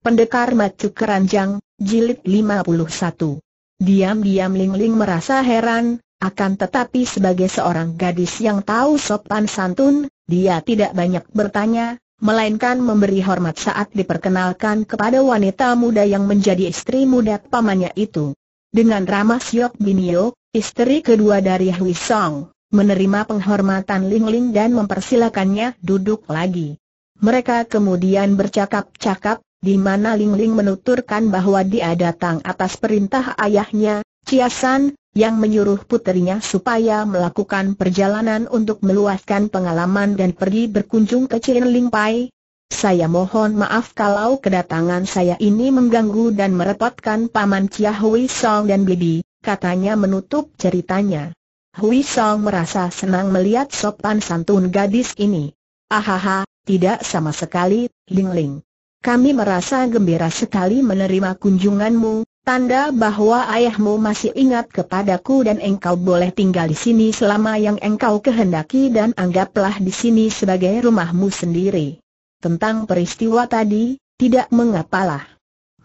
Pendekar Macu Keranjang, Jilid 51 Diam-diam Ling Ling merasa heran, akan tetapi sebagai seorang gadis yang tahu sopan santun, dia tidak banyak bertanya, melainkan memberi hormat saat diperkenalkan kepada wanita muda yang menjadi istri muda pamannya itu. Dengan ramah Siok Binio, istri kedua dari Hui Song, menerima penghormatan Ling Ling dan mempersilakannya duduk lagi. Mereka kemudian bercakap-cakap, di mana Ling Ling menuturkan bahwa dia datang atas perintah ayahnya, Chia San, yang menyuruh puterinya supaya melakukan perjalanan untuk meluaskan pengalaman dan pergi berkunjung ke Cien Ling Pai. Saya mohon maaf kalau kedatangan saya ini mengganggu dan merepotkan Paman Chia Hui Song dan Bibi, katanya menutup ceritanya. Hui Song merasa senang melihat sopan santun gadis ini. Ahaha, tidak sama sekali, Ling Ling. Kami merasa gembira sekali menerima kunjunganmu, tanda bahwa ayahmu masih ingat kepadaku dan engkau boleh tinggal di sini selama yang engkau kehendaki dan anggaplah di sini sebagai rumahmu sendiri. Tentang peristiwa tadi, tidak mengapalah.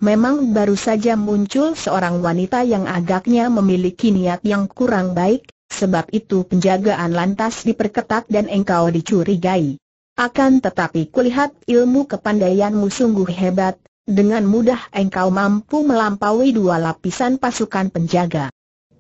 Memang baru saja muncul seorang wanita yang agaknya memiliki niat yang kurang baik, sebab itu penjagaan lantas diperketat dan engkau dicurigai. Akan tetapi kulihat ilmu kepandaianmu sungguh hebat, dengan mudah engkau mampu melampaui dua lapisan pasukan penjaga.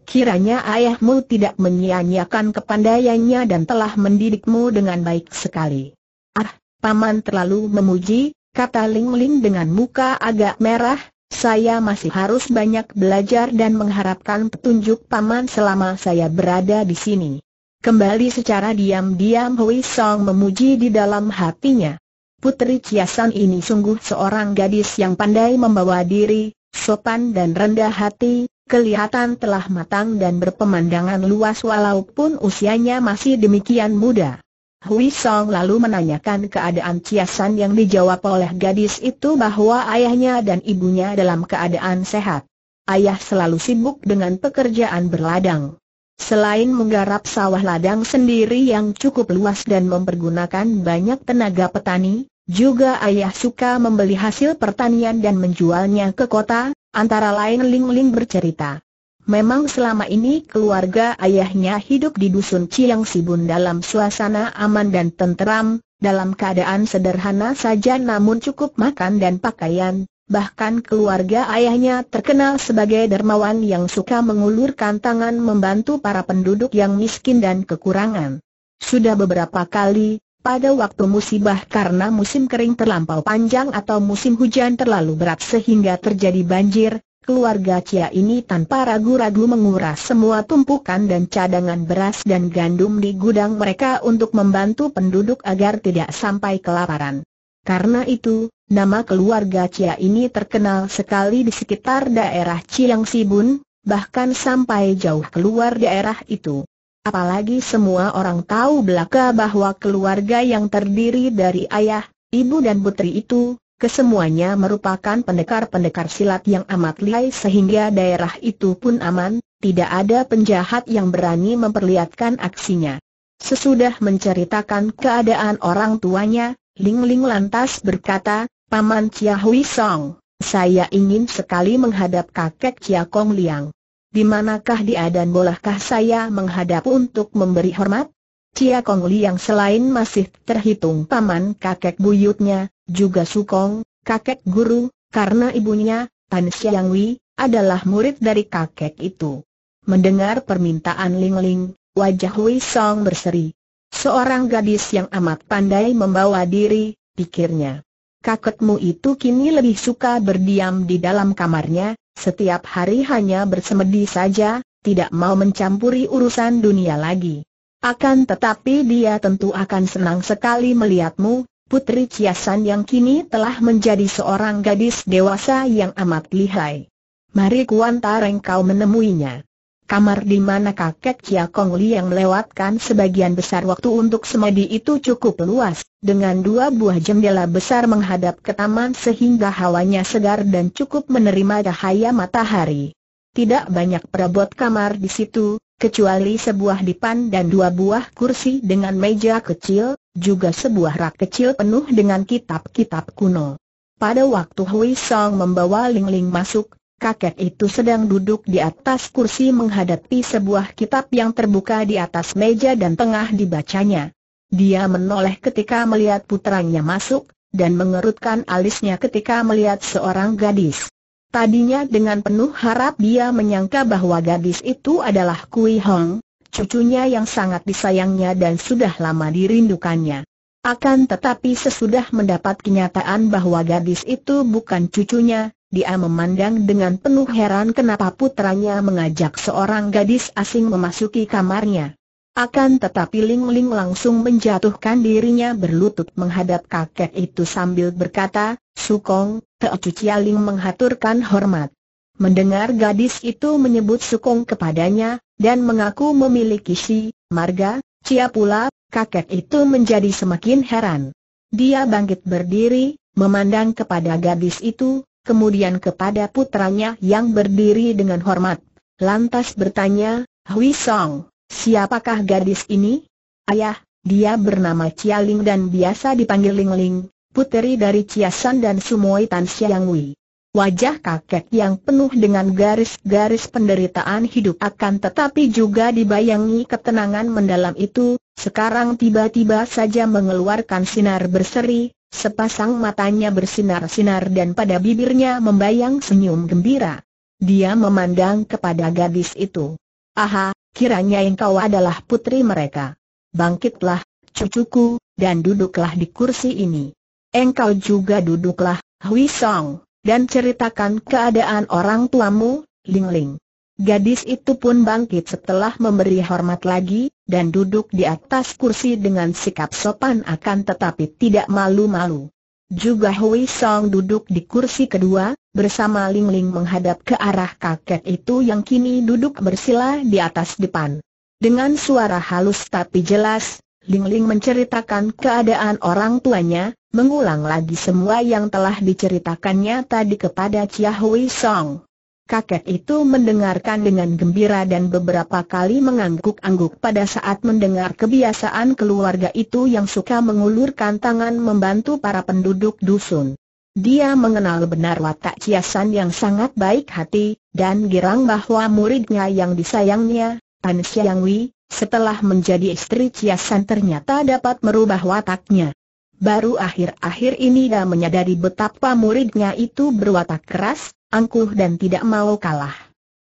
Kiranya ayahmu tidak menyia-nyiakan kepandaiannya dan telah mendidikmu dengan baik sekali. Ah, paman terlalu memuji, kata Ling Ling dengan muka agak merah, saya masih harus banyak belajar dan mengharapkan petunjuk paman selama saya berada di sini. Kembali secara diam-diam Hui Song memuji di dalam hatinya. Putri Ciasan ini sungguh seorang gadis yang pandai membawa diri, sopan dan rendah hati, kelihatan telah matang dan berpemandangan luas walaupun usianya masih demikian muda. Hui Song lalu menanyakan keadaan Ciasan yang dijawab oleh gadis itu bahwa ayahnya dan ibunya dalam keadaan sehat. Ayah selalu sibuk dengan pekerjaan berladang. Selain menggarap sawah ladang sendiri yang cukup luas dan mempergunakan banyak tenaga petani, juga ayah suka membeli hasil pertanian dan menjualnya ke kota, antara lain Ling Ling bercerita. Memang selama ini keluarga ayahnya hidup di dusun Ciang Sibun dalam suasana aman dan tenteram, dalam keadaan sederhana saja namun cukup makan dan pakaian, Bahkan keluarga ayahnya terkenal sebagai dermawan yang suka mengulurkan tangan membantu para penduduk yang miskin dan kekurangan. Sudah beberapa kali, pada waktu musibah karena musim kering terlampau panjang atau musim hujan terlalu berat sehingga terjadi banjir, keluarga Cia ini tanpa ragu-ragu menguras semua tumpukan dan cadangan beras dan gandum di gudang mereka untuk membantu penduduk agar tidak sampai kelaparan. Karena itu, Nama keluarga Cia ini terkenal sekali di sekitar daerah Chiang Sibun, bahkan sampai jauh keluar daerah itu. Apalagi semua orang tahu belaka bahwa keluarga yang terdiri dari ayah, ibu dan putri itu, kesemuanya merupakan pendekar-pendekar silat yang amat lihai sehingga daerah itu pun aman, tidak ada penjahat yang berani memperlihatkan aksinya. Sesudah menceritakan keadaan orang tuanya, Ling Ling lantas berkata, Paman Chia Hui Song, saya ingin sekali menghadap kakek Chia Kong Liang. Di manakah dia dan bolehkah saya menghadap untuk memberi hormat? Chia Kong Liang selain masih terhitung paman kakek buyutnya, juga Sukong, kakek guru, karena ibunya, Tan Xiang Wei, adalah murid dari kakek itu. Mendengar permintaan Ling Ling, wajah Hui Song berseri. Seorang gadis yang amat pandai membawa diri, pikirnya kakekmu itu kini lebih suka berdiam di dalam kamarnya, setiap hari hanya bersemedi saja, tidak mau mencampuri urusan dunia lagi. Akan tetapi dia tentu akan senang sekali melihatmu, Putri Ciasan yang kini telah menjadi seorang gadis dewasa yang amat lihai. Mari Kuan Tareng menemuinya. Kamar di mana kakek Chia Kong yang melewatkan sebagian besar waktu untuk semedi itu cukup luas, dengan dua buah jendela besar menghadap ke taman sehingga hawanya segar dan cukup menerima cahaya matahari. Tidak banyak perabot kamar di situ, kecuali sebuah dipan dan dua buah kursi dengan meja kecil, juga sebuah rak kecil penuh dengan kitab-kitab kuno. Pada waktu Hui Song membawa Ling Ling masuk, kakek itu sedang duduk di atas kursi menghadapi sebuah kitab yang terbuka di atas meja dan tengah dibacanya. Dia menoleh ketika melihat putranya masuk, dan mengerutkan alisnya ketika melihat seorang gadis. Tadinya dengan penuh harap dia menyangka bahwa gadis itu adalah Kui Hong, cucunya yang sangat disayangnya dan sudah lama dirindukannya. Akan tetapi sesudah mendapat kenyataan bahwa gadis itu bukan cucunya, dia memandang dengan penuh heran kenapa putranya mengajak seorang gadis asing memasuki kamarnya. Akan tetapi Ling Ling langsung menjatuhkan dirinya berlutut menghadap kakek itu sambil berkata, Sukong, Teocu Ling menghaturkan hormat. Mendengar gadis itu menyebut Sukong kepadanya, dan mengaku memiliki si, marga, Cia pula, kakek itu menjadi semakin heran. Dia bangkit berdiri, memandang kepada gadis itu, kemudian kepada putranya yang berdiri dengan hormat. Lantas bertanya, Hui Song, siapakah gadis ini? Ayah, dia bernama Chia Ling dan biasa dipanggil Ling Ling, puteri dari Chia San dan Sumoi Tan Siang Wei. Wajah kakek yang penuh dengan garis-garis penderitaan hidup akan tetapi juga dibayangi ketenangan mendalam itu, sekarang tiba-tiba saja mengeluarkan sinar berseri, Sepasang matanya bersinar-sinar dan pada bibirnya membayang senyum gembira. Dia memandang kepada gadis itu. Aha, kiranya engkau adalah putri mereka. Bangkitlah, cucuku, dan duduklah di kursi ini. Engkau juga duduklah, Hui Song, dan ceritakan keadaan orang tuamu, Ling Ling. Gadis itu pun bangkit setelah memberi hormat lagi, dan duduk di atas kursi dengan sikap sopan akan tetapi tidak malu-malu. Juga Hui Song duduk di kursi kedua, bersama Ling Ling menghadap ke arah kakek itu yang kini duduk bersila di atas depan. Dengan suara halus tapi jelas, Ling Ling menceritakan keadaan orang tuanya, mengulang lagi semua yang telah diceritakannya tadi kepada Chia Hui Song. Kakek itu mendengarkan dengan gembira dan beberapa kali mengangguk-angguk pada saat mendengar kebiasaan keluarga itu yang suka mengulurkan tangan membantu para penduduk dusun. Dia mengenal benar watak Ciasan yang sangat baik hati, dan girang bahwa muridnya yang disayangnya, Tan Xiangwi, setelah menjadi istri Ciasan ternyata dapat merubah wataknya. Baru akhir-akhir ini dia menyadari betapa muridnya itu berwatak keras, angkuh dan tidak mau kalah.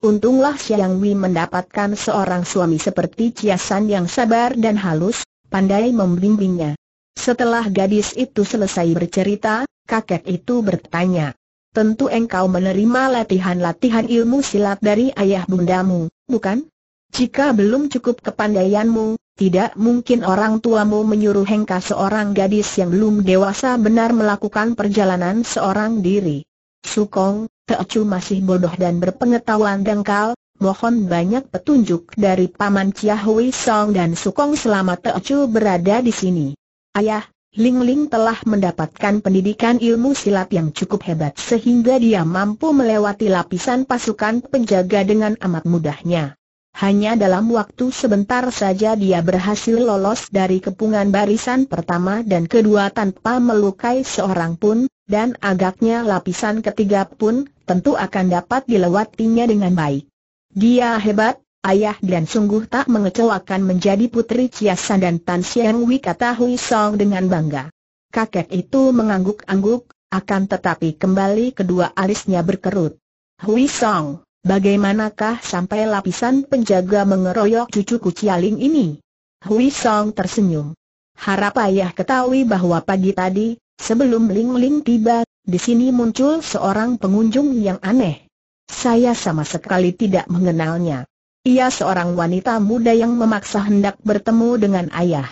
Untunglah Xiang Wei mendapatkan seorang suami seperti Ciasan yang sabar dan halus, pandai membimbingnya. Setelah gadis itu selesai bercerita, kakek itu bertanya. Tentu engkau menerima latihan-latihan ilmu silat dari ayah bundamu, bukan? Jika belum cukup kepandaianmu, tidak mungkin orang tuamu menyuruh engkau seorang gadis yang belum dewasa benar melakukan perjalanan seorang diri. Sukong, Teocu masih bodoh dan berpengetahuan dangkal, mohon banyak petunjuk dari Paman Chia Hui Song dan Sukong selama Teocu berada di sini. Ayah, Ling Ling telah mendapatkan pendidikan ilmu silat yang cukup hebat sehingga dia mampu melewati lapisan pasukan penjaga dengan amat mudahnya. Hanya dalam waktu sebentar saja dia berhasil lolos dari kepungan barisan pertama dan kedua tanpa melukai seorang pun, dan agaknya lapisan ketiga pun tentu akan dapat dilewatinya dengan baik. Dia hebat, ayah dan sungguh tak mengecewakan menjadi putri Ciasan dan Tan Siang Wi kata Hui Song dengan bangga. Kakek itu mengangguk-angguk, akan tetapi kembali kedua alisnya berkerut. Hui Song, bagaimanakah sampai lapisan penjaga mengeroyok cucuku Cialing ini? Hui Song tersenyum. Harap ayah ketahui bahwa pagi tadi, Sebelum Ling Ling tiba, di sini muncul seorang pengunjung yang aneh. Saya sama sekali tidak mengenalnya. Ia seorang wanita muda yang memaksa hendak bertemu dengan ayah.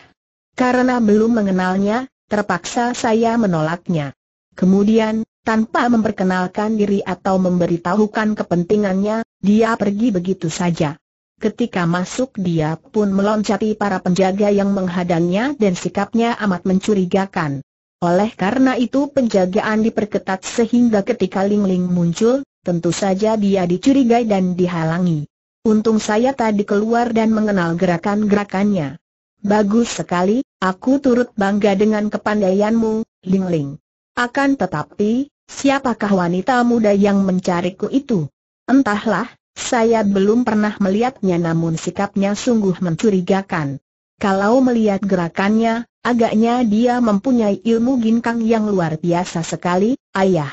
Karena belum mengenalnya, terpaksa saya menolaknya. Kemudian, tanpa memperkenalkan diri atau memberitahukan kepentingannya, dia pergi begitu saja. Ketika masuk dia pun meloncati para penjaga yang menghadangnya dan sikapnya amat mencurigakan. Oleh karena itu penjagaan diperketat sehingga ketika Ling Ling muncul, tentu saja dia dicurigai dan dihalangi. Untung saya tadi keluar dan mengenal gerakan-gerakannya. Bagus sekali, aku turut bangga dengan kepandaianmu, Ling Ling. Akan tetapi, siapakah wanita muda yang mencariku itu? Entahlah, saya belum pernah melihatnya namun sikapnya sungguh mencurigakan. Kalau melihat gerakannya, Agaknya dia mempunyai ilmu ginkang yang luar biasa sekali, ayah.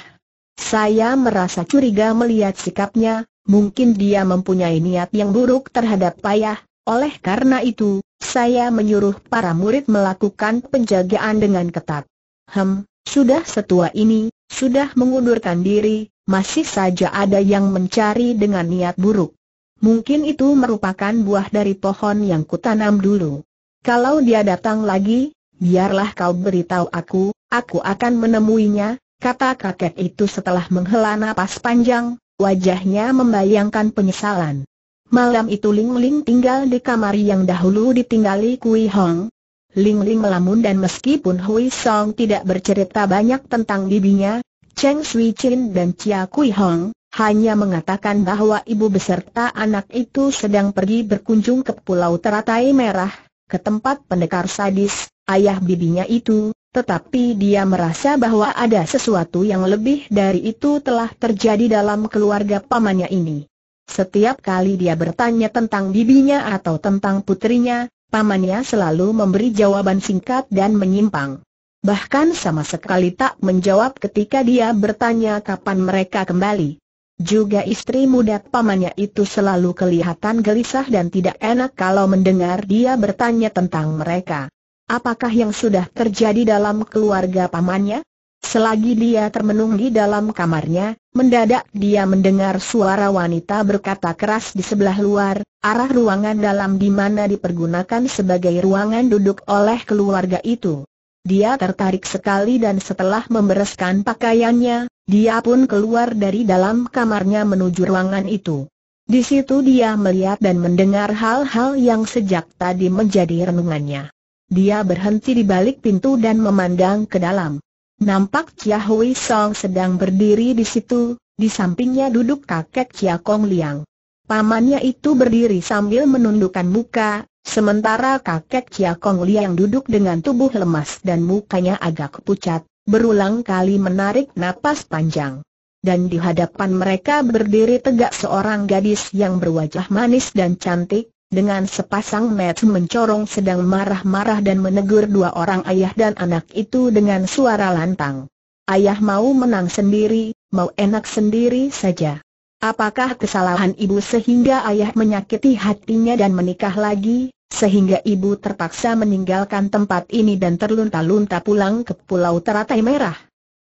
Saya merasa curiga melihat sikapnya, mungkin dia mempunyai niat yang buruk terhadap ayah, oleh karena itu, saya menyuruh para murid melakukan penjagaan dengan ketat. Hem, sudah setua ini, sudah mengundurkan diri, masih saja ada yang mencari dengan niat buruk. Mungkin itu merupakan buah dari pohon yang kutanam dulu. Kalau dia datang lagi, biarlah kau beritahu aku, aku akan menemuinya, kata kakek itu setelah menghela napas panjang, wajahnya membayangkan penyesalan. Malam itu Ling Ling tinggal di kamar yang dahulu ditinggali Kui Hong. Ling Ling melamun dan meskipun Hui Song tidak bercerita banyak tentang bibinya, Cheng Sui Chin dan Chia Kui Hong, hanya mengatakan bahwa ibu beserta anak itu sedang pergi berkunjung ke Pulau Teratai Merah, ke tempat pendekar sadis, ayah bibinya itu, tetapi dia merasa bahwa ada sesuatu yang lebih dari itu telah terjadi dalam keluarga pamannya ini. Setiap kali dia bertanya tentang bibinya atau tentang putrinya, pamannya selalu memberi jawaban singkat dan menyimpang. Bahkan sama sekali tak menjawab ketika dia bertanya kapan mereka kembali. Juga istri muda pamannya itu selalu kelihatan gelisah dan tidak enak kalau mendengar dia bertanya tentang mereka. Apakah yang sudah terjadi dalam keluarga pamannya? Selagi dia termenung di dalam kamarnya, mendadak dia mendengar suara wanita berkata keras di sebelah luar, arah ruangan dalam di mana dipergunakan sebagai ruangan duduk oleh keluarga itu. Dia tertarik sekali dan setelah membereskan pakaiannya, dia pun keluar dari dalam kamarnya menuju ruangan itu. Di situ dia melihat dan mendengar hal-hal yang sejak tadi menjadi renungannya. Dia berhenti di balik pintu dan memandang ke dalam. Nampak Chia Hui Song sedang berdiri di situ, di sampingnya duduk kakek Chia Kong Liang. Pamannya itu berdiri sambil menundukkan muka, sementara kakek Chia Kong Liang duduk dengan tubuh lemas dan mukanya agak pucat, berulang kali menarik napas panjang. Dan di hadapan mereka berdiri tegak seorang gadis yang berwajah manis dan cantik, dengan sepasang mata mencorong sedang marah-marah dan menegur dua orang ayah dan anak itu dengan suara lantang. Ayah mau menang sendiri, mau enak sendiri saja. Apakah kesalahan ibu sehingga ayah menyakiti hatinya dan menikah lagi? sehingga ibu terpaksa meninggalkan tempat ini dan terlunta-lunta pulang ke Pulau Teratai Merah.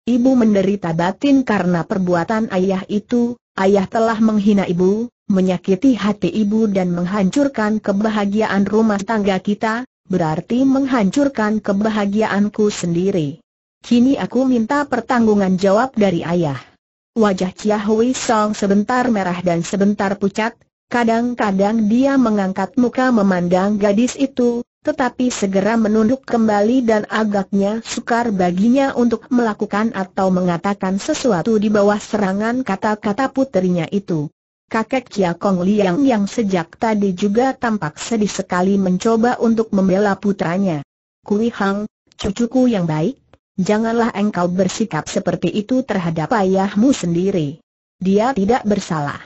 Ibu menderita batin karena perbuatan ayah itu, ayah telah menghina ibu, menyakiti hati ibu dan menghancurkan kebahagiaan rumah tangga kita, berarti menghancurkan kebahagiaanku sendiri. Kini aku minta pertanggungan jawab dari ayah. Wajah Chia Hui Song sebentar merah dan sebentar pucat, Kadang-kadang dia mengangkat muka memandang gadis itu, tetapi segera menunduk kembali dan agaknya sukar baginya untuk melakukan atau mengatakan sesuatu di bawah serangan kata-kata putrinya itu. Kakek Chia Kong Liang yang sejak tadi juga tampak sedih sekali mencoba untuk membela putranya. Kui Hang, cucuku yang baik, janganlah engkau bersikap seperti itu terhadap ayahmu sendiri. Dia tidak bersalah.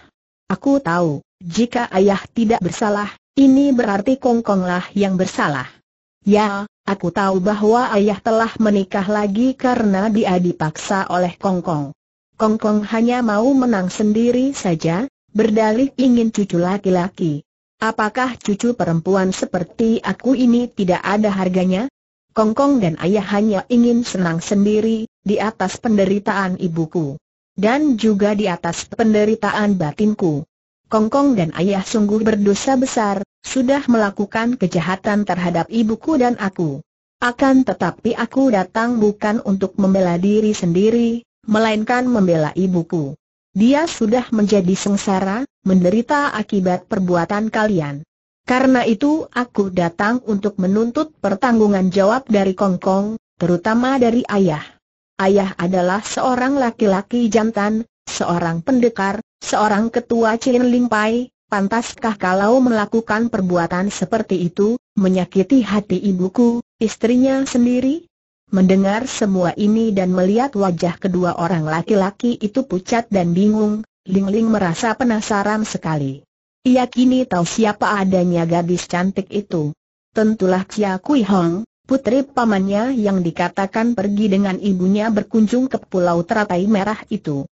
Aku tahu. Jika ayah tidak bersalah, ini berarti Kongkonglah yang bersalah. Ya, aku tahu bahwa ayah telah menikah lagi karena dia dipaksa oleh Kongkong. Kongkong hanya mau menang sendiri saja, berdalih ingin cucu laki-laki. Apakah cucu perempuan seperti aku ini tidak ada harganya? Kongkong dan ayah hanya ingin senang sendiri, di atas penderitaan ibuku. Dan juga di atas penderitaan batinku. Kongkong dan ayah sungguh berdosa besar, sudah melakukan kejahatan terhadap ibuku dan aku. Akan tetapi aku datang bukan untuk membela diri sendiri, melainkan membela ibuku. Dia sudah menjadi sengsara, menderita akibat perbuatan kalian. Karena itu aku datang untuk menuntut pertanggungan jawab dari Kongkong, terutama dari ayah. Ayah adalah seorang laki-laki jantan, seorang pendekar, seorang ketua Chin Ling Pai, pantaskah kalau melakukan perbuatan seperti itu, menyakiti hati ibuku, istrinya sendiri? Mendengar semua ini dan melihat wajah kedua orang laki-laki itu pucat dan bingung, Ling Ling merasa penasaran sekali. Ia kini tahu siapa adanya gadis cantik itu. Tentulah Chia Kui Hong, putri pamannya yang dikatakan pergi dengan ibunya berkunjung ke Pulau Teratai Merah itu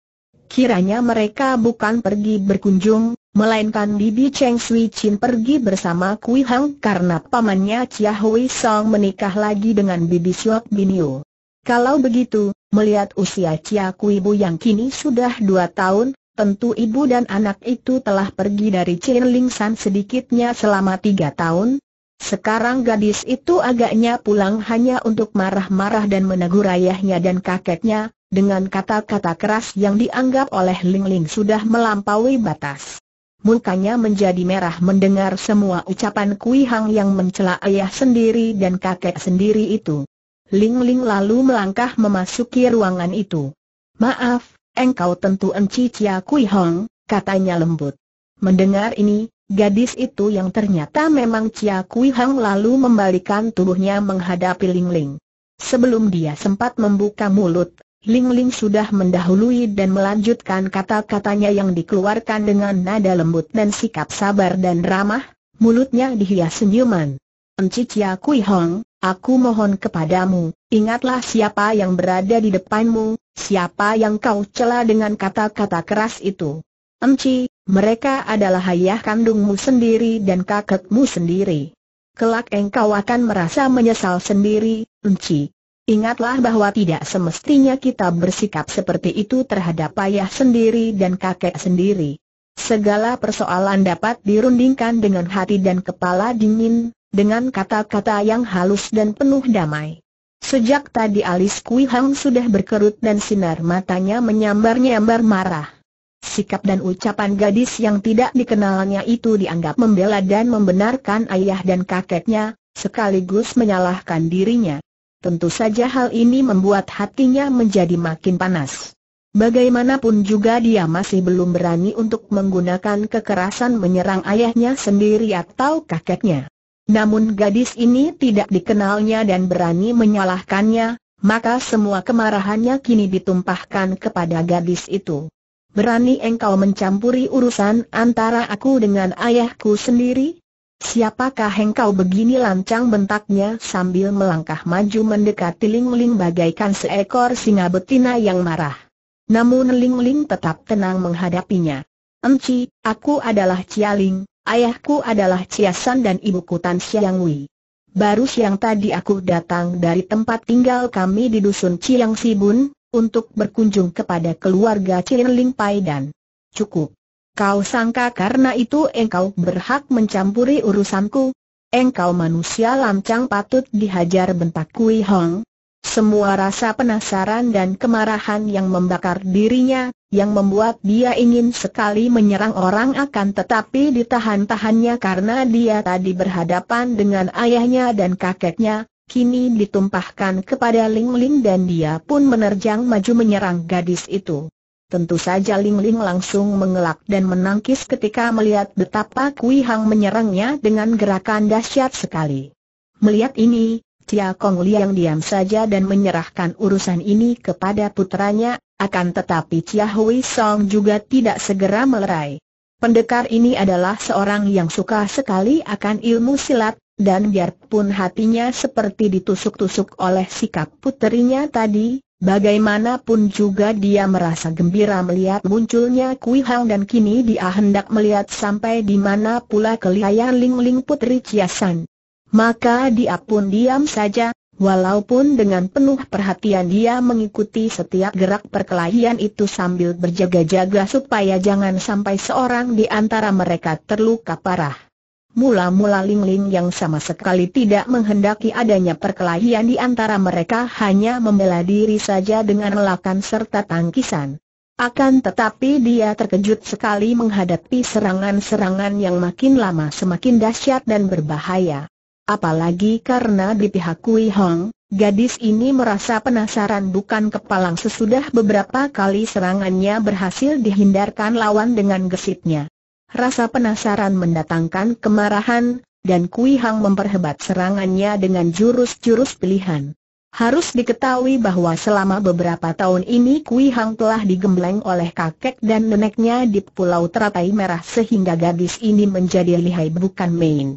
kiranya mereka bukan pergi berkunjung, melainkan Bibi Cheng Sui Chin pergi bersama Kui Hang karena pamannya Chia Hui Song menikah lagi dengan Bibi Siok Binio. Kalau begitu, melihat usia Chia Kui Bu yang kini sudah dua tahun, tentu ibu dan anak itu telah pergi dari Chin Ling San sedikitnya selama tiga tahun. Sekarang gadis itu agaknya pulang hanya untuk marah-marah dan menegur ayahnya dan kakeknya, dengan kata-kata keras yang dianggap oleh Ling Ling sudah melampaui batas. Mukanya menjadi merah mendengar semua ucapan Kui Hang yang mencela ayah sendiri dan kakek sendiri itu. Ling Ling lalu melangkah memasuki ruangan itu. Maaf, engkau tentu Enci Cia Kui Hong, katanya lembut. Mendengar ini, gadis itu yang ternyata memang Cia Kui Hang lalu membalikan tubuhnya menghadapi Ling Ling. Sebelum dia sempat membuka mulut, Ling Ling sudah mendahului dan melanjutkan kata-katanya yang dikeluarkan dengan nada lembut dan sikap sabar dan ramah, mulutnya dihias senyuman. Encicia Kui Hong, aku mohon kepadamu, ingatlah siapa yang berada di depanmu, siapa yang kau cela dengan kata-kata keras itu. Enci, mereka adalah ayah kandungmu sendiri dan kakekmu sendiri. Kelak engkau akan merasa menyesal sendiri, Enci. Ingatlah bahwa tidak semestinya kita bersikap seperti itu terhadap ayah sendiri dan kakek sendiri. Segala persoalan dapat dirundingkan dengan hati dan kepala dingin, dengan kata-kata yang halus dan penuh damai. Sejak tadi alis Kui Hang sudah berkerut dan sinar matanya menyambar-nyambar marah. Sikap dan ucapan gadis yang tidak dikenalnya itu dianggap membela dan membenarkan ayah dan kakeknya, sekaligus menyalahkan dirinya. Tentu saja hal ini membuat hatinya menjadi makin panas. Bagaimanapun juga dia masih belum berani untuk menggunakan kekerasan menyerang ayahnya sendiri atau kakeknya. Namun gadis ini tidak dikenalnya dan berani menyalahkannya, maka semua kemarahannya kini ditumpahkan kepada gadis itu. Berani engkau mencampuri urusan antara aku dengan ayahku sendiri? Siapakah engkau begini lancang bentaknya sambil melangkah maju mendekati Ling Ling bagaikan seekor singa betina yang marah. Namun Ling Ling tetap tenang menghadapinya. Enci, aku adalah Cia Ling, ayahku adalah Cia San dan ibuku Tan Siang Wei. Baru siang tadi aku datang dari tempat tinggal kami di dusun Ciang Sibun, untuk berkunjung kepada keluarga Chin Ling Pai dan cukup. Kau sangka karena itu engkau berhak mencampuri urusanku? Engkau manusia lancang patut dihajar bentak Kui Hong. Semua rasa penasaran dan kemarahan yang membakar dirinya, yang membuat dia ingin sekali menyerang orang akan tetapi ditahan-tahannya karena dia tadi berhadapan dengan ayahnya dan kakeknya, kini ditumpahkan kepada Ling Ling dan dia pun menerjang maju menyerang gadis itu. Tentu saja Ling Ling langsung mengelak dan menangkis ketika melihat betapa Kui Hang menyerangnya dengan gerakan dahsyat sekali. Melihat ini, Tia Kong Liang diam saja dan menyerahkan urusan ini kepada putranya, akan tetapi Cia Hui Song juga tidak segera melerai. Pendekar ini adalah seorang yang suka sekali akan ilmu silat, dan biarpun hatinya seperti ditusuk-tusuk oleh sikap puterinya tadi, Bagaimanapun juga dia merasa gembira melihat munculnya Kui Hang dan kini dia hendak melihat sampai di mana pula kelihayan Ling Ling Putri Ciasan. Maka dia pun diam saja, walaupun dengan penuh perhatian dia mengikuti setiap gerak perkelahian itu sambil berjaga-jaga supaya jangan sampai seorang di antara mereka terluka parah. Mula-mula Ling Ling yang sama sekali tidak menghendaki adanya perkelahian di antara mereka hanya membela diri saja dengan melakan serta tangkisan. Akan tetapi dia terkejut sekali menghadapi serangan-serangan yang makin lama semakin dahsyat dan berbahaya. Apalagi karena di pihak Kui Hong, gadis ini merasa penasaran bukan kepalang sesudah beberapa kali serangannya berhasil dihindarkan lawan dengan gesitnya. Rasa penasaran mendatangkan kemarahan, dan Kui Hang memperhebat serangannya dengan jurus-jurus pilihan. Harus diketahui bahwa selama beberapa tahun ini Kui Hang telah digembleng oleh kakek dan neneknya di Pulau Teratai Merah sehingga gadis ini menjadi lihai bukan main.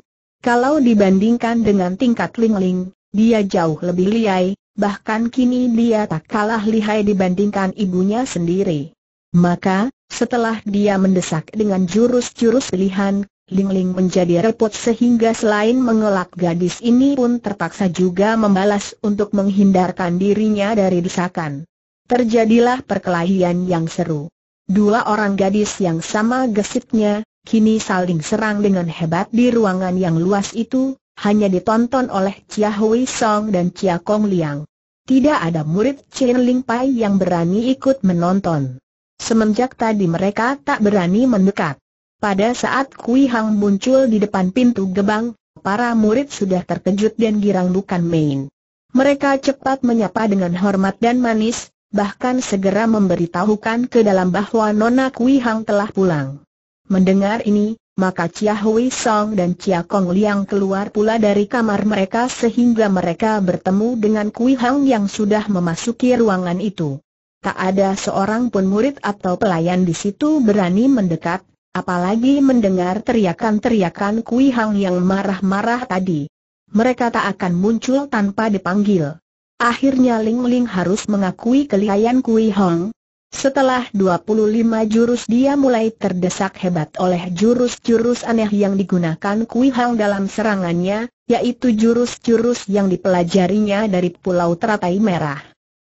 Kalau dibandingkan dengan tingkat Ling Ling, dia jauh lebih lihai, bahkan kini dia tak kalah lihai dibandingkan ibunya sendiri. Maka, setelah dia mendesak dengan jurus-jurus pilihan, Lingling Ling menjadi repot sehingga selain mengelak gadis ini pun terpaksa juga membalas untuk menghindarkan dirinya dari desakan. Terjadilah perkelahian yang seru. Dua orang gadis yang sama gesitnya, kini saling serang dengan hebat di ruangan yang luas itu, hanya ditonton oleh Chia Hui Song dan Chia Kong Liang. Tidak ada murid Chen Ling Pai yang berani ikut menonton. Semenjak tadi mereka tak berani mendekat. Pada saat Kui Hang muncul di depan pintu gebang, para murid sudah terkejut dan girang bukan main. Mereka cepat menyapa dengan hormat dan manis, bahkan segera memberitahukan ke dalam bahwa Nona Kui Hang telah pulang. Mendengar ini, maka Chia Hui Song dan Chia Kong Liang keluar pula dari kamar mereka sehingga mereka bertemu dengan Kui Hang yang sudah memasuki ruangan itu. Tak ada seorang pun murid atau pelayan di situ berani mendekat, apalagi mendengar teriakan-teriakan Kui Hang yang marah-marah tadi. Mereka tak akan muncul tanpa dipanggil. Akhirnya Ling Ling harus mengakui kelihayan Kui Hang. Setelah 25 jurus dia mulai terdesak hebat oleh jurus-jurus aneh yang digunakan Kui Hang dalam serangannya, yaitu jurus-jurus yang dipelajarinya dari Pulau Teratai Merah.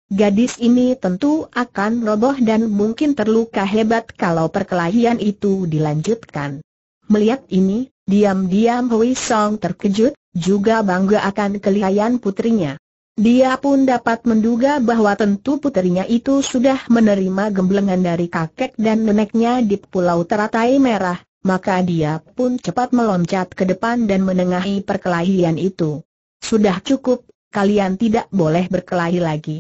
Gadis ini tentu akan roboh dan mungkin terluka hebat kalau perkelahian itu dilanjutkan. Melihat ini, diam-diam Hui Song terkejut, juga bangga akan kelihayan putrinya. Dia pun dapat menduga bahwa tentu putrinya itu sudah menerima gemblengan dari kakek dan neneknya di Pulau Teratai Merah, maka dia pun cepat meloncat ke depan dan menengahi perkelahian itu. Sudah cukup, kalian tidak boleh berkelahi lagi.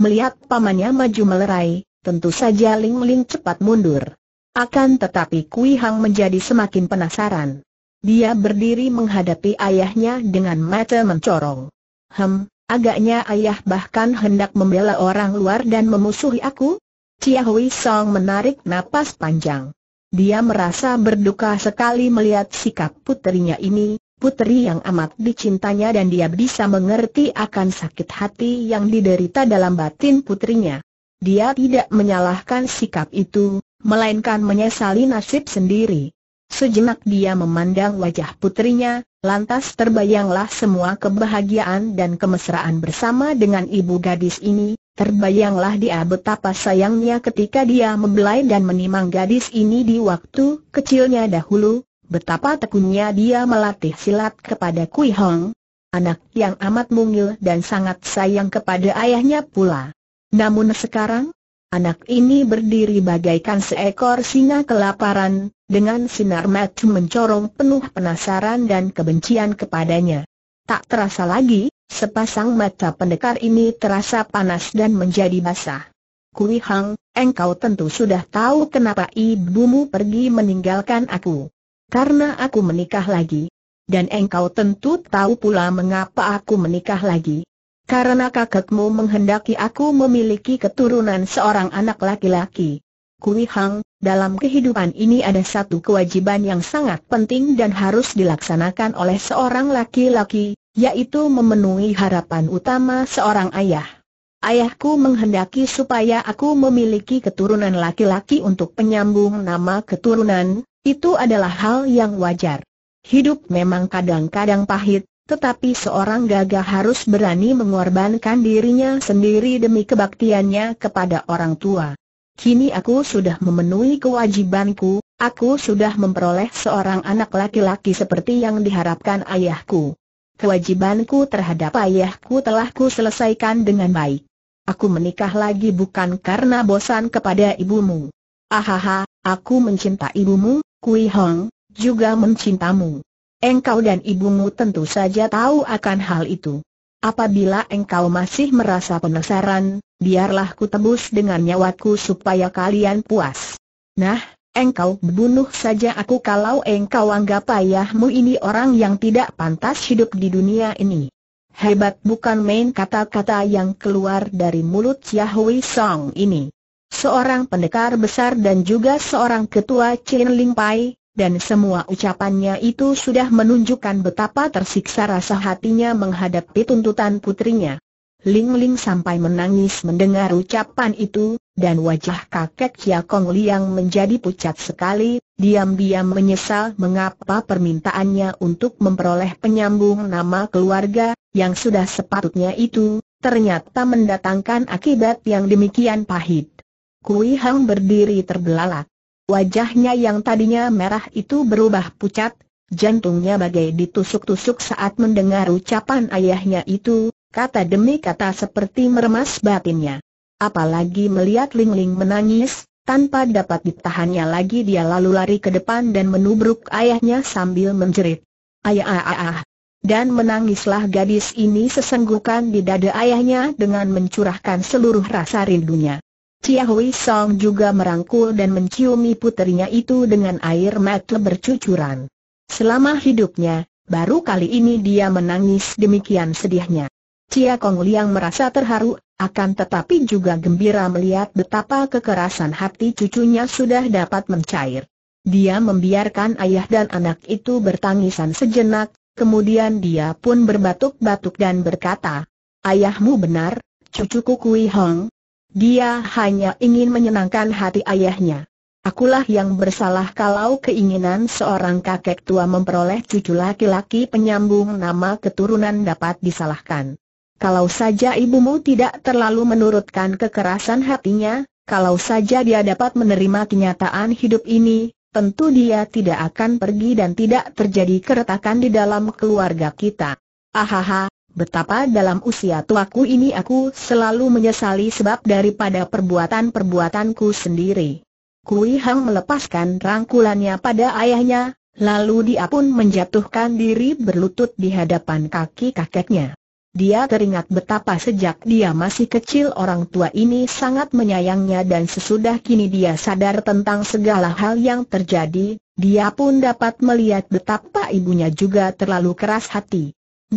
Melihat pamannya maju melerai, tentu saja Ling Ling cepat mundur. Akan tetapi Kui Hang menjadi semakin penasaran. Dia berdiri menghadapi ayahnya dengan mata mencorong. Hem, agaknya ayah bahkan hendak membela orang luar dan memusuhi aku? Chia Hui Song menarik napas panjang. Dia merasa berduka sekali melihat sikap putrinya ini, putri yang amat dicintanya dan dia bisa mengerti akan sakit hati yang diderita dalam batin putrinya. Dia tidak menyalahkan sikap itu, melainkan menyesali nasib sendiri. Sejenak dia memandang wajah putrinya, lantas terbayanglah semua kebahagiaan dan kemesraan bersama dengan ibu gadis ini, terbayanglah dia betapa sayangnya ketika dia membelai dan menimang gadis ini di waktu kecilnya dahulu, betapa tekunnya dia melatih silat kepada Kui Hong. Anak yang amat mungil dan sangat sayang kepada ayahnya pula. Namun sekarang, anak ini berdiri bagaikan seekor singa kelaparan, dengan sinar mata mencorong penuh penasaran dan kebencian kepadanya. Tak terasa lagi, sepasang mata pendekar ini terasa panas dan menjadi basah. Kui Hang, engkau tentu sudah tahu kenapa ibumu pergi meninggalkan aku. Karena aku menikah lagi. Dan engkau tentu tahu pula mengapa aku menikah lagi. Karena kakakmu menghendaki aku memiliki keturunan seorang anak laki-laki. Kui Hang, dalam kehidupan ini ada satu kewajiban yang sangat penting dan harus dilaksanakan oleh seorang laki-laki, yaitu memenuhi harapan utama seorang ayah. Ayahku menghendaki supaya aku memiliki keturunan laki-laki untuk penyambung nama keturunan, itu adalah hal yang wajar. Hidup memang kadang-kadang pahit, tetapi seorang gagah harus berani mengorbankan dirinya sendiri demi kebaktiannya kepada orang tua. Kini aku sudah memenuhi kewajibanku, aku sudah memperoleh seorang anak laki-laki seperti yang diharapkan ayahku. Kewajibanku terhadap ayahku telah ku selesaikan dengan baik aku menikah lagi bukan karena bosan kepada ibumu. Ahaha, aku mencinta ibumu, Kui Hong, juga mencintamu. Engkau dan ibumu tentu saja tahu akan hal itu. Apabila engkau masih merasa penasaran, biarlah ku tebus dengan nyawaku supaya kalian puas. Nah, engkau bunuh saja aku kalau engkau anggap ayahmu ini orang yang tidak pantas hidup di dunia ini. Hebat bukan main kata-kata yang keluar dari mulut Yahui Song ini. Seorang pendekar besar dan juga seorang ketua Chin Ling Pai, dan semua ucapannya itu sudah menunjukkan betapa tersiksa rasa hatinya menghadapi tuntutan putrinya. Ling Ling sampai menangis mendengar ucapan itu, dan wajah kakek Chia Kong Liang menjadi pucat sekali, diam-diam menyesal mengapa permintaannya untuk memperoleh penyambung nama keluarga, yang sudah sepatutnya itu, ternyata mendatangkan akibat yang demikian pahit. Kui Hang berdiri terbelalak. Wajahnya yang tadinya merah itu berubah pucat, jantungnya bagai ditusuk-tusuk saat mendengar ucapan ayahnya itu, kata demi kata seperti meremas batinnya. Apalagi melihat Ling Ling menangis, tanpa dapat ditahannya lagi dia lalu lari ke depan dan menubruk ayahnya sambil menjerit. Ayah ah ah ah. Dan menangislah gadis ini sesenggukan di dada ayahnya dengan mencurahkan seluruh rasa rindunya. Chia Hui Song juga merangkul dan menciumi puterinya itu dengan air mata bercucuran. Selama hidupnya, baru kali ini dia menangis demikian sedihnya. Cia Kong Liang merasa terharu, akan tetapi juga gembira melihat betapa kekerasan hati cucunya sudah dapat mencair. Dia membiarkan ayah dan anak itu bertangisan sejenak, kemudian dia pun berbatuk-batuk dan berkata, Ayahmu benar, cucuku Kui Hong. Dia hanya ingin menyenangkan hati ayahnya. Akulah yang bersalah kalau keinginan seorang kakek tua memperoleh cucu laki-laki penyambung nama keturunan dapat disalahkan. Kalau saja ibumu tidak terlalu menurutkan kekerasan hatinya, kalau saja dia dapat menerima kenyataan hidup ini, tentu dia tidak akan pergi dan tidak terjadi keretakan di dalam keluarga kita. Ahaha, betapa dalam usia tuaku ini aku selalu menyesali sebab daripada perbuatan-perbuatanku sendiri. Kui Hang melepaskan rangkulannya pada ayahnya, lalu dia pun menjatuhkan diri berlutut di hadapan kaki kakeknya. Dia teringat betapa sejak dia masih kecil orang tua ini sangat menyayangnya dan sesudah kini dia sadar tentang segala hal yang terjadi, dia pun dapat melihat betapa ibunya juga terlalu keras hati.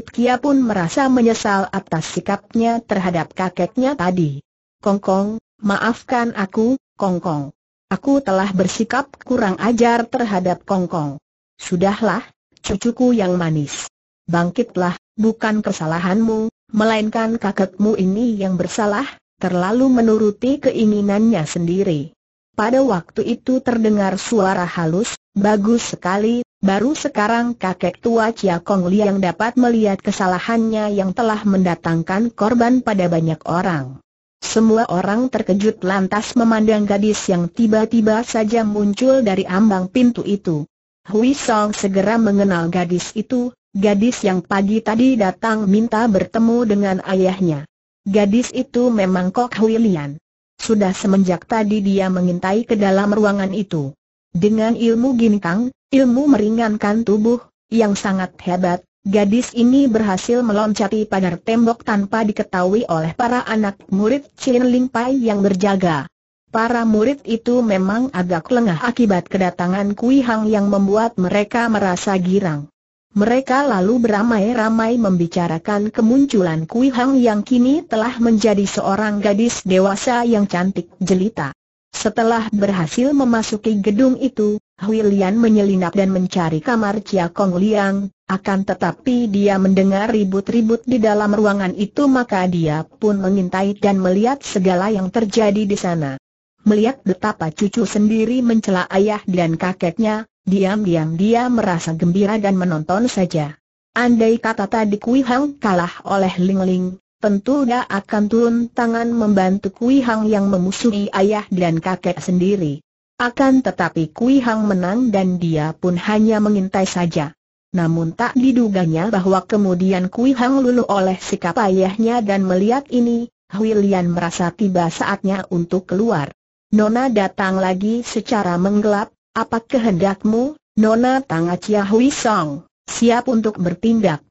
Dia pun merasa menyesal atas sikapnya terhadap kakeknya tadi. Kongkong, maafkan aku, Kongkong. Aku telah bersikap kurang ajar terhadap Kongkong. Sudahlah, cucuku yang manis. Bangkitlah, bukan kesalahanmu, melainkan kakekmu ini yang bersalah, terlalu menuruti keinginannya sendiri. Pada waktu itu terdengar suara halus, bagus sekali, baru sekarang kakek tua Chia Kong Liang dapat melihat kesalahannya yang telah mendatangkan korban pada banyak orang. Semua orang terkejut lantas memandang gadis yang tiba-tiba saja muncul dari ambang pintu itu. Hui Song segera mengenal gadis itu, Gadis yang pagi tadi datang minta bertemu dengan ayahnya. Gadis itu memang Kok Huilian. Sudah semenjak tadi dia mengintai ke dalam ruangan itu. Dengan ilmu ginkang, ilmu meringankan tubuh, yang sangat hebat, gadis ini berhasil meloncati pagar tembok tanpa diketahui oleh para anak murid Chin Ling Pai yang berjaga. Para murid itu memang agak lengah akibat kedatangan Kui Hang yang membuat mereka merasa girang. Mereka lalu beramai-ramai membicarakan kemunculan Kui Hang yang kini telah menjadi seorang gadis dewasa yang cantik jelita. Setelah berhasil memasuki gedung itu, Hui Lian menyelinap dan mencari kamar Chia Kong Liang, akan tetapi dia mendengar ribut-ribut di dalam ruangan itu maka dia pun mengintai dan melihat segala yang terjadi di sana. Melihat betapa cucu sendiri mencela ayah dan kakeknya, Diam-diam dia merasa gembira dan menonton saja. Andai kata tadi Kui Hang kalah oleh Ling Ling, tentu dia akan turun tangan membantu Kui Hang yang memusuhi ayah dan kakek sendiri. Akan tetapi Kui Hang menang dan dia pun hanya mengintai saja. Namun tak diduganya bahwa kemudian Kui Hang luluh oleh sikap ayahnya dan melihat ini, Hui merasa tiba saatnya untuk keluar. Nona datang lagi secara menggelap, apa kehendakmu, Nona Tangacia Hui Song? Siap untuk bertindak.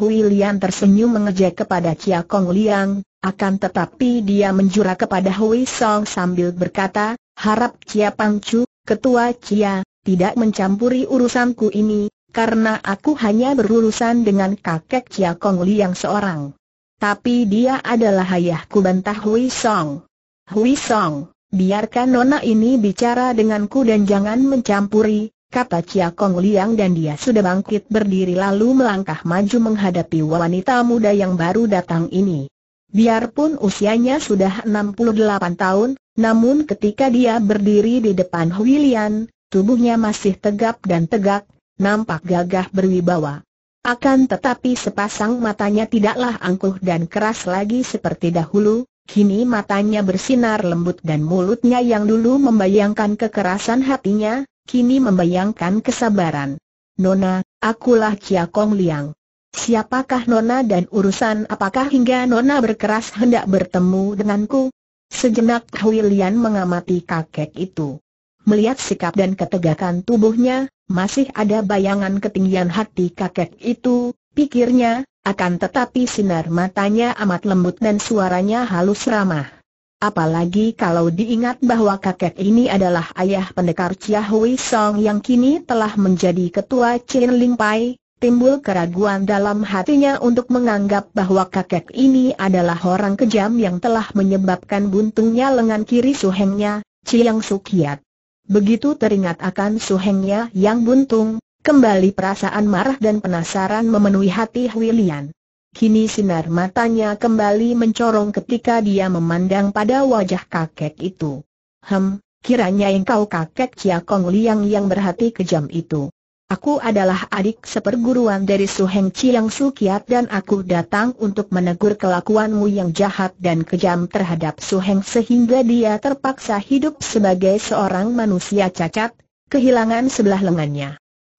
Hui Lian tersenyum mengejek kepada Chia Kong Liang, akan tetapi dia menjura kepada Hui Song sambil berkata, harap Chia Chu, ketua Chia, tidak mencampuri urusanku ini, karena aku hanya berurusan dengan kakek Chia Kong Liang seorang. Tapi dia adalah ayahku bantah Hui Song. Hui Song, biarkan nona ini bicara denganku dan jangan mencampuri, kata Chia Kong Liang dan dia sudah bangkit berdiri lalu melangkah maju menghadapi wanita muda yang baru datang ini. Biarpun usianya sudah 68 tahun, namun ketika dia berdiri di depan Huilian, tubuhnya masih tegap dan tegak, nampak gagah berwibawa. Akan tetapi sepasang matanya tidaklah angkuh dan keras lagi seperti dahulu, Kini matanya bersinar lembut dan mulutnya yang dulu membayangkan kekerasan hatinya, kini membayangkan kesabaran. Nona, akulah Kia Kong Liang. Siapakah Nona dan urusan apakah hingga Nona berkeras hendak bertemu denganku? Sejenak Hui mengamati kakek itu. Melihat sikap dan ketegakan tubuhnya, masih ada bayangan ketinggian hati kakek itu, pikirnya, akan tetapi sinar matanya amat lembut dan suaranya halus ramah. Apalagi kalau diingat bahwa kakek ini adalah ayah pendekar Chia Hui Song yang kini telah menjadi ketua Chin Ling Pai, timbul keraguan dalam hatinya untuk menganggap bahwa kakek ini adalah orang kejam yang telah menyebabkan buntungnya lengan kiri suhengnya, Chiang Sukiat. Begitu teringat akan suhengnya yang buntung, Kembali perasaan marah dan penasaran memenuhi hati Huilian. Kini sinar matanya kembali mencorong ketika dia memandang pada wajah kakek itu. Hem, kiranya engkau kakek Chia Kong Liang yang berhati kejam itu. Aku adalah adik seperguruan dari Su Heng Chiang Su Kiat dan aku datang untuk menegur kelakuanmu yang jahat dan kejam terhadap Su Heng sehingga dia terpaksa hidup sebagai seorang manusia cacat, kehilangan sebelah lengannya.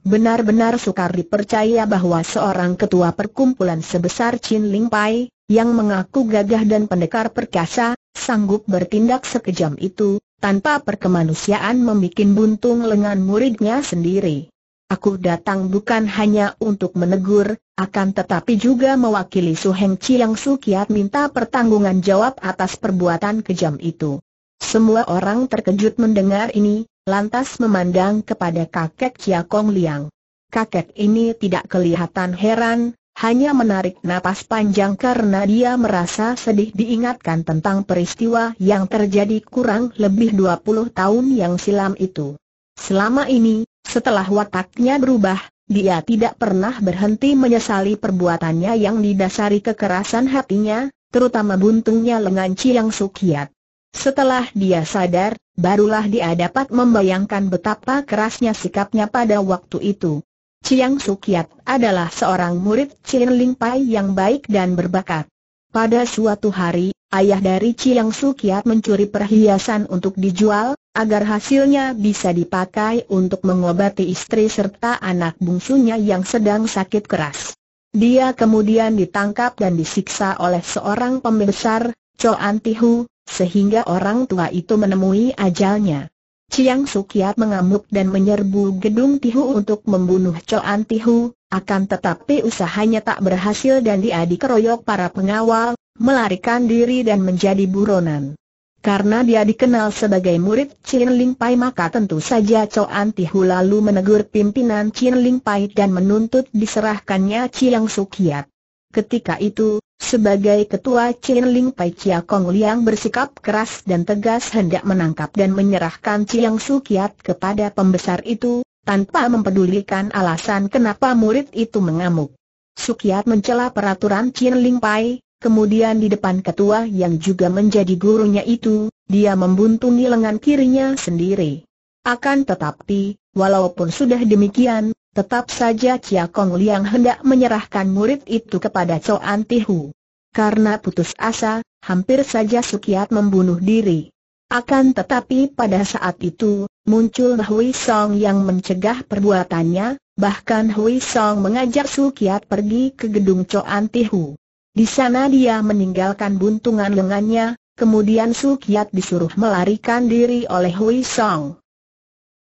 Benar-benar sukar dipercaya bahwa seorang ketua perkumpulan sebesar Chin Ling Pai, yang mengaku gagah dan pendekar perkasa, sanggup bertindak sekejam itu, tanpa perkemanusiaan membuat buntung lengan muridnya sendiri. Aku datang bukan hanya untuk menegur, akan tetapi juga mewakili Su Heng Chi yang Sukiat minta pertanggungan jawab atas perbuatan kejam itu. Semua orang terkejut mendengar ini, lantas memandang kepada kakek Chia Kong Liang. Kakek ini tidak kelihatan heran, hanya menarik napas panjang karena dia merasa sedih diingatkan tentang peristiwa yang terjadi kurang lebih 20 tahun yang silam itu. Selama ini, setelah wataknya berubah, dia tidak pernah berhenti menyesali perbuatannya yang didasari kekerasan hatinya, terutama buntungnya lengan Chiang Sukiat. Setelah dia sadar, barulah dia dapat membayangkan betapa kerasnya sikapnya pada waktu itu. Chiang Sukiat adalah seorang murid Chin Ling Pai yang baik dan berbakat. Pada suatu hari, ayah dari Chiang Sukiat mencuri perhiasan untuk dijual, agar hasilnya bisa dipakai untuk mengobati istri serta anak bungsunya yang sedang sakit keras. Dia kemudian ditangkap dan disiksa oleh seorang pembesar, Cho Antihu, sehingga orang tua itu menemui ajalnya. Chiang Sukiat mengamuk dan menyerbu gedung Tihu untuk membunuh Coan Tihu, akan tetapi usahanya tak berhasil dan dia dikeroyok para pengawal, melarikan diri dan menjadi buronan. Karena dia dikenal sebagai murid Chin Ling Pai maka tentu saja Coan Tihu lalu menegur pimpinan Chin Ling Pai dan menuntut diserahkannya Chiang Sukiat. Ketika itu, sebagai ketua Chin Ling Pai Chia Kong Liang bersikap keras dan tegas hendak menangkap dan menyerahkan Chiang Su Kiat kepada pembesar itu, tanpa mempedulikan alasan kenapa murid itu mengamuk. Su Kiat mencela peraturan Chin Ling Pai, kemudian di depan ketua yang juga menjadi gurunya itu, dia membuntungi lengan kirinya sendiri. Akan tetapi, walaupun sudah demikian, Tetap saja Chia Kong Liang hendak menyerahkan murid itu kepada Coan Tihu. Karena putus asa, hampir saja Sukiat membunuh diri. Akan tetapi pada saat itu, muncul Hui Song yang mencegah perbuatannya, bahkan Hui Song mengajak Sukiat pergi ke gedung Coan Tihu. Di sana dia meninggalkan buntungan lengannya, kemudian Sukiat disuruh melarikan diri oleh Hui Song.